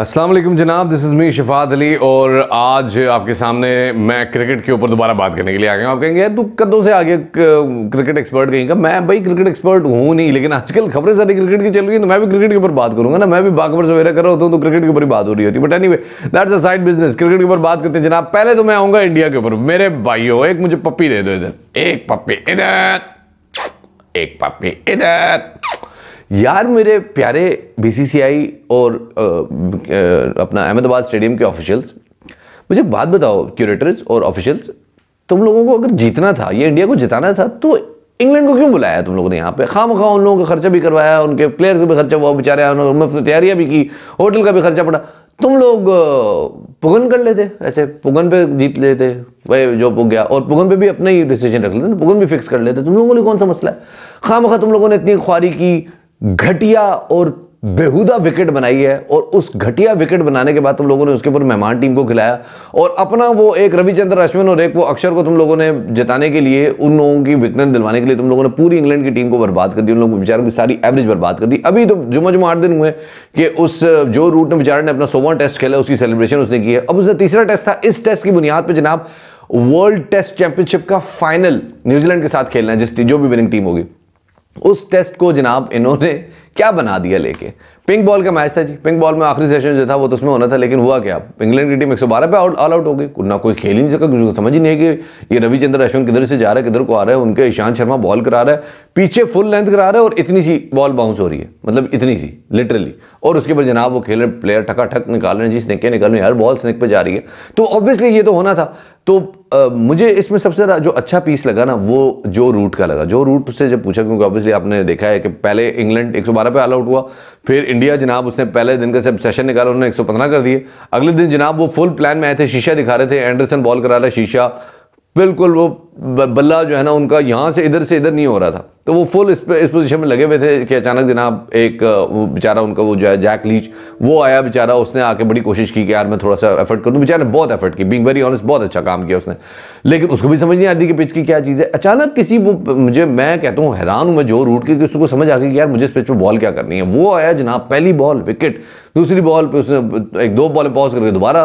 असलम जनाब this is me Shafat Ali और आज आपके सामने मैं क्रिकेट के ऊपर दोबारा बात करने के लिए आ गया आप कहेंगे यार तू कदों से आगे क्रिकेट एक्सपर्ट का मैं भाई क्रिकेट एक्सपर्ट हूँ नहीं लेकिन आजकल खबरें सारी क्रिकेट की चल रही है तो मैं भी क्रिकेट के ऊपर बात करूँगा ना मैं भी बाखबर सवेरा कर रहा होता हूँ तो क्रिकेट के ऊपर ही बात हो रही होती है but any that's a side business cricket के ऊपर बात करते हैं जनाब पहले तो मैं आऊँगा इंडिया के ऊपर मेरे भाई एक मुझे पप्पी दे दो इधर एक पप्पी इधर एक पप्पी इधर यार मेरे प्यारे बीसीसीआई और आ, आ, अपना अहमदाबाद स्टेडियम के ऑफिशियल्स मुझे बात बताओ क्यूरेटर्स और ऑफिशियल्स तुम लोगों को अगर जीतना था या इंडिया को जिताना था तो इंग्लैंड को क्यों बुलाया तुम लोगों ने यहाँ पे खाम खा उन लोगों का खर्चा भी करवाया उनके प्लेयर्स का भी खर्चा हुआ बेचारे उन्होंने अपनी तैयारियाँ भी की होटल का भी खर्चा पड़ा तुम लोग पुगन कर लेते ऐसे पुगन पे जीत लेते वह जो पुग गया और पुगन पे भी अपना ही डिसीजन रख लेते पुगन भी फिक्स कर लेते तुम लोगों ने कौन सा मसला है खाम खा तुम लोगों ने इतनी ख्वारी की घटिया और बेहुदा विकेट बनाई है और उस घटिया विकेट बनाने के बाद तुम लोगों ने उसके ऊपर मेहमान टीम को खिलाया और अपना वो एक रविचंद्र अश्विन और एक वो अक्षर को तुम लोगों ने जिताने के लिए उन लोगों की विकनेस दिलवाने के लिए तुम लोगों ने पूरी इंग्लैंड की टीम को बर्बाद कर दी उन लोगों की बेचारों की सारी एवरेज बर्बाद कर दी अभी तो जुम्मे जुम्मे आठ दिन हुए कि उस जो रूट ने बेचारे ने अपना सोवा टेस्ट खेला उसकी सेलिब्रेशन उसने की है अब उसका तीसरा टेस्ट था इस टेस्ट की बुनियाद पर जनाब वर्ल्ड टेस्ट चैंपियनशिप का फाइनल न्यूजीलैंड के साथ खेलना है जिस जो भी विनिंग टीम होगी उस टेस्ट को जनाब इन्होंने क्या बना दिया लेके पिंक बॉल का मैच था जी पिंक बॉल में आखिरी सेशन जो था वो तो उसमें होना था लेकिन हुआ क्या इंग्लैंड की टीम 112 पे आउट ऑल आउट हो गई ना कोई खेल ही नहीं सका को तो समझ ही नहीं कि ये रविचंद्र अश्विन किधर से जा रहा है किधर को आ रहा है उनके ईशांत शर्मा बॉल करा रहा है पीछे फुल लेंथ करा रहा है और इतनी सी बॉल बाउंस हो रही है मतलब इतनी सी लिटरली और उसके ऊपर जनाब वो खेल रहे प्लेयर ठकाठक निकाल रहे हैं जी स्नेक निकाल रहे हैं हर बॉल स्नेक पर जा रही है तो ऑब्वियसली ये तो होना था तो आ, मुझे इसमें सबसे ज़्यादा जो अच्छा पीस लगा ना वो जो रूट का लगा जो रूट से जब पूछा क्योंकि ऑब्वियसली आपने देखा है कि पहले इंग्लैंड 112 पे ऑल आउट हुआ फिर इंडिया जनाब उसने पहले दिन का सब सेशन निकाला उन्होंने 115 कर दिए अगले दिन जनाब वो फुल प्लान में आए थे शीशा दिखा रहे थे एंडरसन बॉल करा रहा शीशा बिल्कुल वो बल्ला जो है ना उनका यहाँ से इधर से इधर नहीं हो रहा था तो वो फुल इस, इस पोजीशन में लगे हुए थे कि अचानक जनाब एक बेचारा उनका वो जो है जैक लीच वो आया बेचारा उसने आके बड़ी कोशिश की कि यार मैं थोड़ा सा एफर्ट कर दूँ बेचारे ने बहुत एफर्ट की बिंग वेरी ऑनेस्ट बहुत अच्छा काम किया उसने लेकिन उसको भी समझ नहीं आती कि पिच की क्या चीज़ है अचानक किसी वो मुझे मैं कहता हूँ हैरान हूँ मैं जो रूट के उसको समझ आ गई कि यार मुझे इस पिच पर बॉल क्या करनी है वो आया जनाब पहली बॉल विकेट दूसरी बॉल पर उसने एक दो बॉल पॉज करके दोबारा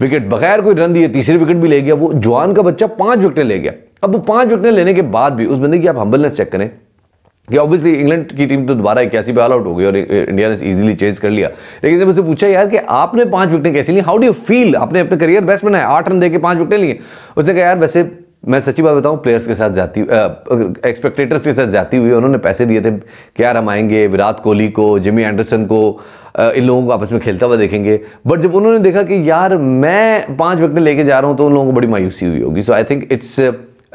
विकेट बगैर कोई रन दिए तीसरी विकेट भी ले गया वो जवान का बच्चा पाँच विकेटें ले गया अब वो पांच विकटें लेने के बाद भी उस बंदे की आप हम्बलनेस चेक करें कि ऑब्वियसली इंग्लैंड की टीम तो दोबारा इक्यासी पे ऑल आउट हो गई और इंडिया ने इजीली चेज कर लिया लेकिन जब उसे पूछा यार कि आपने पांच विकटें कैसे ली हाउ डू यू फील आपने अपने करियर बेस्ट बनाया आठ रन देकर पांच विकटें लिए उसने कहा यार वैसे मैं सच्ची बात बताऊं प्लेयर्स के साथ जाती एक्सपेक्टेटर्स के साथ जाती हुई उन्होंने पैसे दिए थे कि यार हम आएंगे विराट कोहली को जिमी एंडरसन को इन लोगों को आपस में खेलता हुआ देखेंगे बट जब उन्होंने देखा कि यार मैं पांच विकटें लेके जा रहा हूं तो उन लोगों को बड़ी मायूसी हुई होगी so I think it's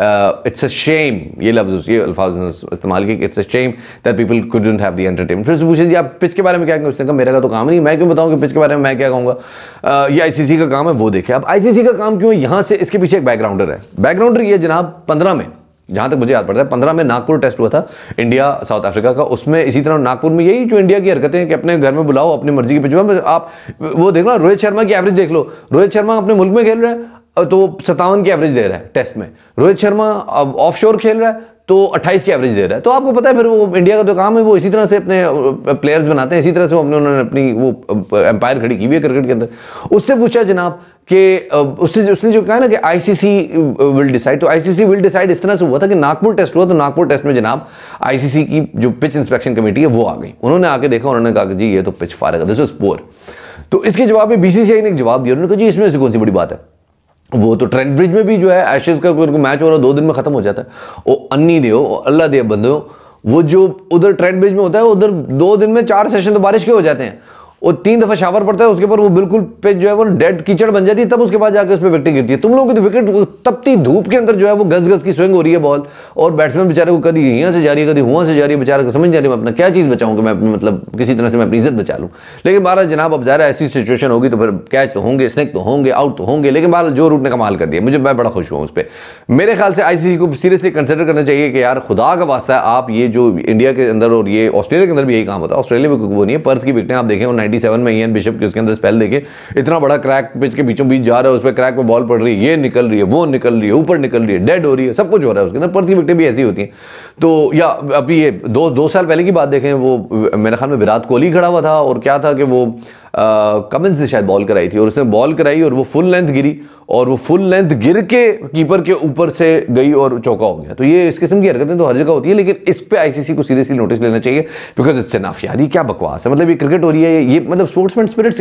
it's a shame ये लफ्ज ये अल्फाज इस्तेमाल किए it's a shame that people couldn't have the entertainment फिर पूछे जी आप पिच के बारे में क्या कहेंगे उसने कहा मेरा का तो काम नहीं मैं क्यों बताऊँ कि पिच के बारे में मैं क्या कहूँगा uh, ये आईसीसी का काम है वो देखे अब आईसीसी का काम क्यों है यहाँ से इसके पीछे एक बैकग्राउंडर है बैकग्राउंडर ये जनाब पंद्रह में जहां तक मुझे याद पड़ता है पंद्रह में नागपुर टेस्ट हुआ था इंडिया साउथ अफ्रीका का उसमें इसी तरह नागपुर में यही जो इंडिया की हरकतें हैं कि अपने घर में बुलाओ अपनी मर्जी के पिच आप वो देख लो रोहित शर्मा की एवरेज देख लो रोहित शर्मा अपने मुल्क में खेल रहे हैं तो सत्तावन की एवरेज दे रहा है टेस्ट में रोहित शर्मा अब ऑफ शोर खेल रहा है तो 28 की एवरेज दे रहा है तो आपको पता है फिर वो इंडिया का जो तो काम है वो इसी तरह से अपने प्लेयर्स बनाते हैं इसी तरह से अपने उन्होंने अपनी वो एम्पायर खड़ी की हुई है क्रिकेट के अंदर उससे पूछा जनाब कि उससे उसने जो कहा ना कि आईसीसी विल डिसाइड तो आईसीसी विल डिसाइड इस तरह से हुआ था कि नागपुर टेस्ट हुआ तो नागपुर टेस्ट में जनाब आईसीसी की जो पिच इंस्पेक्शन कमेटी है वो आ गई उन्होंने आके देखा उन्होंने कहा कि जी ये तो पिच फारे दिस इज पोर तो इसके जवाब में बीसीसीआई ने एक जवाब दिया उन्होंने कहा जी इसमें से कौन सी बड़ी बात है वो तो ट्रेंड ब्रिज में भी जो है एशेज का कोई मैच हो रहा दो दिन में खत्म हो जाता है वो अन्नी दे अल्लाह दे बंदो वो जो उधर ट्रेंड ब्रिज में होता है उधर दो दिन में चार सेशन तो बारिश के हो जाते हैं वो तीन दफा शावर पड़ता है उसके ऊपर वो बिल्कुल पे जो है वो डेड कीचड़ बन जाती है तब उसके बाद जाकर उस पर विकेट गिरती है तुम लोगों की विकेट तो तपती धूप के अंदर जो है वो गज गज की स्विंग हो रही है बॉल और बैट्समैन बेचारे को कभी यहाँ से जा रही है कभी हुआ से जा रही है बेचारे को समझ जा रही है अपना क्या चीज़ बचाऊँ कि मैं अपनी मतलब किसी तरह से मैं अपनी इज्जत बचा लूँ लेकिन बहरहाल जनाब अब ज़्यादा ऐसी सिचुएशन होगी तो फिर कैच तो होंगे स्नैक तो होंगे आउट तो होंगे लेकिन बहरा जो रूट ने कमाल कर दिया मुझे मैं बड़ा खुश हुआ उस पर मेरे ख्याल से आईसीसी को सीरियसली कंसिडर करना चाहिए कि यार खुदा का वास्ता आप ये जो इंडिया के अंदर और ये ऑस्ट्रेलिया के अंदर भी यही काम होता है ऑस्ट्रेलिया में वो नहीं है पर्स की विकटें आप देखें और 1997 में ईएन बिशप के उसके अंदर स्पेल देखे इतना बड़ा क्रैक पिच के बीचों बीच जा रहा है उस पर क्रैक पे बॉल पड़ रही है ये निकल रही है वो निकल रही है ऊपर निकल रही है डेड हो रही है सब कुछ हो रहा है उसके अंदर प्रति विकटें भी ऐसी होती हैं तो या अभी ये दो दो साल पहले की बात देखें वो मेरे ख्याल में विराट कोहली खड़ा हुआ था और क्या था कि वो कमिंस से शायद बॉल कराई थी और उसने बॉल कराई और वो फुल लेंथ गिरी और वो फुल लेंथ गिर के कीपर के ऊपर से गई और चौका हो गया तो ये इस किस्म की हरकतें तो हर जगह होती है लेकिन इस पे आईसीसी को सीरियसली नोटिस लेना चाहिए बिकॉज इट्स एनफ यार ये क्या बकवास है मतलब ये क्रिकेट हो रही है ये मतलब स्पोर्ट्समैन स्पिरिट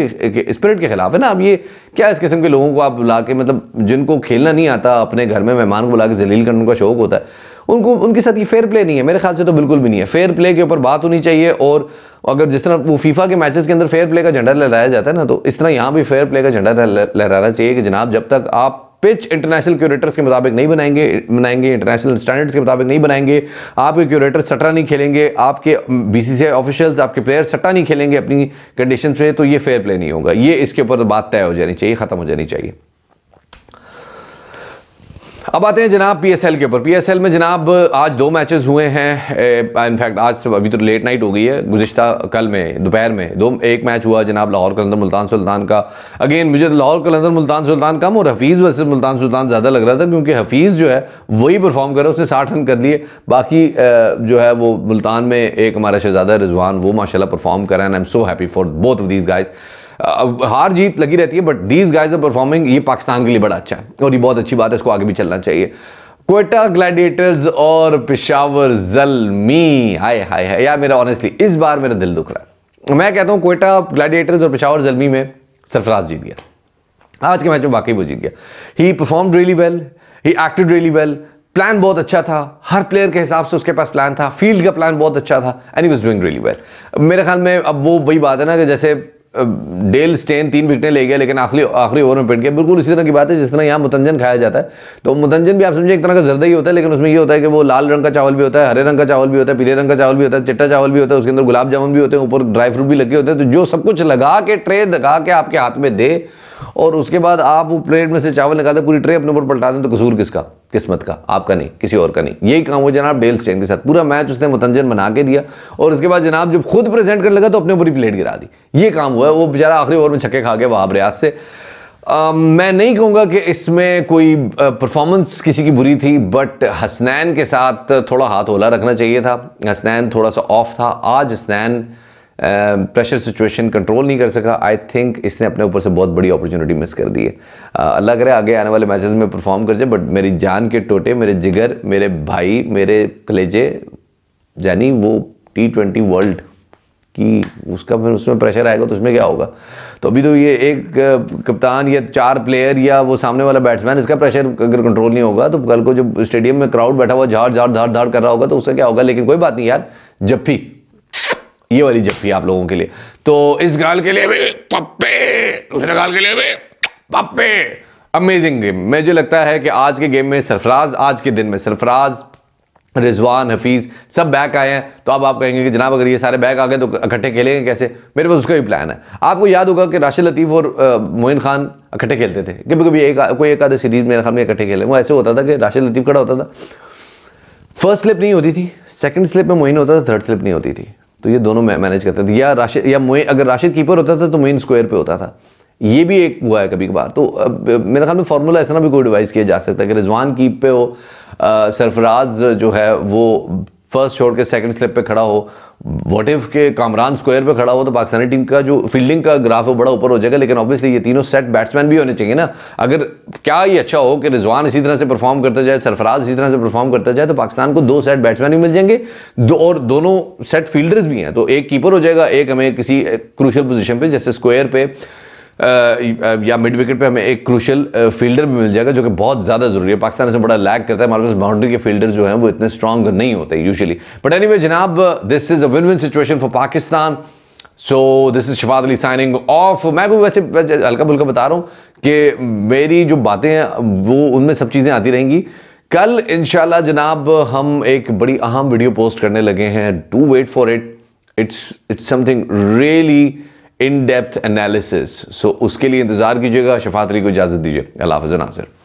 स्पिरिट के खिलाफ है ना अब ये क्या इस किस्म के लोगों को आप बुला के मतलब जिनको खेलना नहीं आता अपने घर में मेहमान को बुला के जलील करने का शौक होता है उनको उनके साथ ये फेयर प्ले नहीं है मेरे ख्याल से तो बिल्कुल भी नहीं है फेयर प्ले के ऊपर बात होनी चाहिए और अगर जिस तरह वो फीफा के मैचेस के अंदर फेयर प्ले का झंडा लहराया जाता है ना तो इस तरह यहाँ भी फेयर प्ले का झंडा लहराना चाहिए कि जनाब जब तक आप पिच इंटरनेशनल क्यूरेटर्स के मुताबिक नहीं बनाएंगे बनाएंगे इंटरनेशनल स्टैंडर्ड्स के मुताबिक नहीं बनाएंगे आपके क्यूरेटर सट्टा नहीं खेलेंगे आपके बीसीसीआई ऑफिशियल्स आपके प्लेयर सट्टा नहीं खेलेंगे अपनी कंडीशन पे तो ये फेयर प्ले नहीं होगा ये इसके ऊपर तो बात तय हो जानी चाहिए ख़त्म हो जानी चाहिए अब आते हैं जनाब पीएसएल के ऊपर पीएसएल में जनाब आज दो मैचेस हुए हैं इनफैक्ट आज तो अभी तो लेट नाइट हो गई है गुजशत कल में दोपहर में दो एक मैच हुआ जनाब लाहौर कलंदर मुल्तान सुल्तान का अगेन मुझे तो लाहौर कलंदर मुल्तान सुल्तान कम और हफीज़ वर्सेज मुल्तान सुल्तान ज़्यादा लग रहा था क्योंकि हफीज़ जो है वही परफॉर्म कर रहा है उसने साठ रन कर लिए बाकी जो है वो मुल्तान में एक हमारा शहजादा रिजवान वो माशाला परफॉर्म कर and I am so happy for both of these guys हार जीत लगी रहती है but these guys are performing ये पाकिस्तान के लिए बड़ा अच्छा है और ये बहुत अच्छी बात है इसको आगे भी चलना चाहिए कोयटा ग्लैडिएटर्स और पिशावर जलमी हाय हाय हाय यार मेरा ऑनेस्टली इस बार मेरा दिल दुख रहा है मैं कहता हूँ कोयटा ग्लैडिएटर्स और पिशावर जलमी में सरफराज जीत गया आज के मैच में वाकई वो जीत गया he perform really well he acted really well plan बहुत अच्छा था हर प्लेयर के हिसाब से उसके पास प्लान था फील्ड का प्लान बहुत अच्छा था and he was doing really well मेरे ख्याल में अब वो वही बात है ना कि जैसे डेल स्टेन तीन विकटें ले गया लेकिन आखिरी आखिरी ओवर में पिट गया बिल्कुल इसी तरह की बात है जिस तरह यहाँ मुतंजन खाया जाता है तो मुतंजन भी आप समझिए एक तरह का जर्दा ही होता है लेकिन उसमें ये होता है कि वो लाल रंग का चावल भी होता है हरे रंग का चावल भी होता है पीले रंग का चावल भी होता है चिट्टा चावल भी होता है उसके अंदर गुलाब जामुन भी होते हैं ऊपर ड्राई फ्रूट भी लगे होते हैं तो जो सब कुछ लगा के ट्रे लगा के आपके हाथ में दे और उसके बाद आप प्लेट में से चावल निकालते पूरी ट्रे अपने ऊपर पलटा दें तो कसूर किसका किस्मत का आपका नहीं किसी और का नहीं यही काम हुआ जनाब डेल स्टेन के साथ पूरा मैच उसने मुतंजन बना के दिया और उसके बाद जनाब जब खुद प्रेजेंट करने लगा तो अपने पूरी प्लेट गिरा दी ये काम हुआ वो बेचारा आखिरी ओवर में छक्के खा गया वहाब रियाज से आ, मैं नहीं कहूँगा कि इसमें कोई परफॉर्मेंस किसी की बुरी थी बट हसनैन के साथ थोड़ा हाथ होला रखना चाहिए था हसनैन थोड़ा सा ऑफ था आज हसनैन प्रेशर सिचुएशन कंट्रोल नहीं कर सका आई थिंक इसने अपने ऊपर से बहुत बड़ी अपॉर्चुनिटी मिस कर दी है uh, अल्लाह करे आगे आने वाले मैचेस में परफॉर्म कर जाए बट मेरी जान के टोटे मेरे जिगर मेरे भाई मेरे कलेजे यानी वो टी ट्वेंटी वर्ल्ड कि उसका फिर उसमें प्रेशर आएगा तो उसमें क्या होगा तो अभी तो ये एक uh, कप्तान या चार प्लेयर या वो सामने वाला बैट्समैन इसका प्रेशर अगर कंट्रोल नहीं होगा तो कल को जब स्टेडियम में क्राउड बैठा हुआ झाड़ झाड़ धाड़ धाड़ कर रहा होगा तो उसका क्या होगा लेकिन कोई बात नहीं यार जब भी ये वाली जप्पी आप लोगों के लिए तो इस गाल के लिए भी पप्पे दूसरे गाल के लिए भी पप्पे अमेजिंग गेम मुझे लगता है कि आज के गेम में सरफराज आज के दिन में सरफराज रिजवान हफीज़ सब बैक आए हैं तो अब आप कहेंगे कि जनाब अगर ये सारे बैक आ गए तो इकट्ठे खेलेंगे कैसे मेरे पास उसका भी प्लान है आपको याद होगा कि राशिद लतीफ़ और मोइन खान इकट्ठे खेलते थे कभी कभी एक कोई एक आधे सीरीज मेरे खान में इकट्ठे खेले वो ऐसे होता था कि राशिद लतीफ़ खड़ा होता था फर्स्ट स्लिप नहीं होती थी सेकंड स्लिप में मोइन होता था थर्ड स्लिप नहीं होती थी तो ये दोनों मैनेज करते थे या राशिद या मोइन अगर राशिद कीपर होता था तो मोइन स्क्वायर पे होता था ये भी एक हुआ है कभी कभार तो मेरे ख्याल में फार्मूला ऐसा ना भी कोई डिवाइस किया जा सकता है कि रिजवान की पे हो सरफराज जो है वो फर्स्ट छोड़ के सेकंड स्लिप पे खड़ा हो वॉट इफ के कामरान स्क्वायर पे खड़ा हो तो पाकिस्तानी टीम का जो फील्डिंग का ग्राफ है बड़ा ऊपर हो जाएगा लेकिन ऑब्वियसली ये तीनों सेट बैट्समैन भी होने चाहिए ना अगर क्या ये अच्छा हो कि रिजवान इसी तरह से परफॉर्म करता जाए सरफराज इसी तरह से परफॉर्म करता जाए तो पाकिस्तान को दो सेट बैट्समैन भी मिल जाएंगे दो और दोनों सेट फील्डर्स भी हैं तो एक कीपर हो जाएगा एक हमें किसी क्रूशल पोजिशन पर जैसे स्क्वायर पर या मिड विकेट पे हमें एक क्रूशल फील्डर भी मिल जाएगा जो कि बहुत ज़्यादा ज़रूरी है पाकिस्तान से बड़ा लैग करता है हमारे पास बाउंड्री के फील्डर जो हैं वो इतने स्ट्रॉन्ग नहीं होते यूजली बट एनी जनाब this is a win win situation for Pakistan so this is Shifat Ali signing off मैं भी वैसे हल्का फुल्का बता रहा हूँ कि मेरी जो बातें हैं वो उनमें सब चीज़ें आती रहेंगी कल इन जनाब हम एक बड़ी अहम वीडियो पोस्ट करने लगे हैं do wait for it it's it's something really in depth analysis so उसके लिए इंतज़ार कीजिएगा शफात अली को इजाज़त दीजिए अल्लाह हाफ नासिर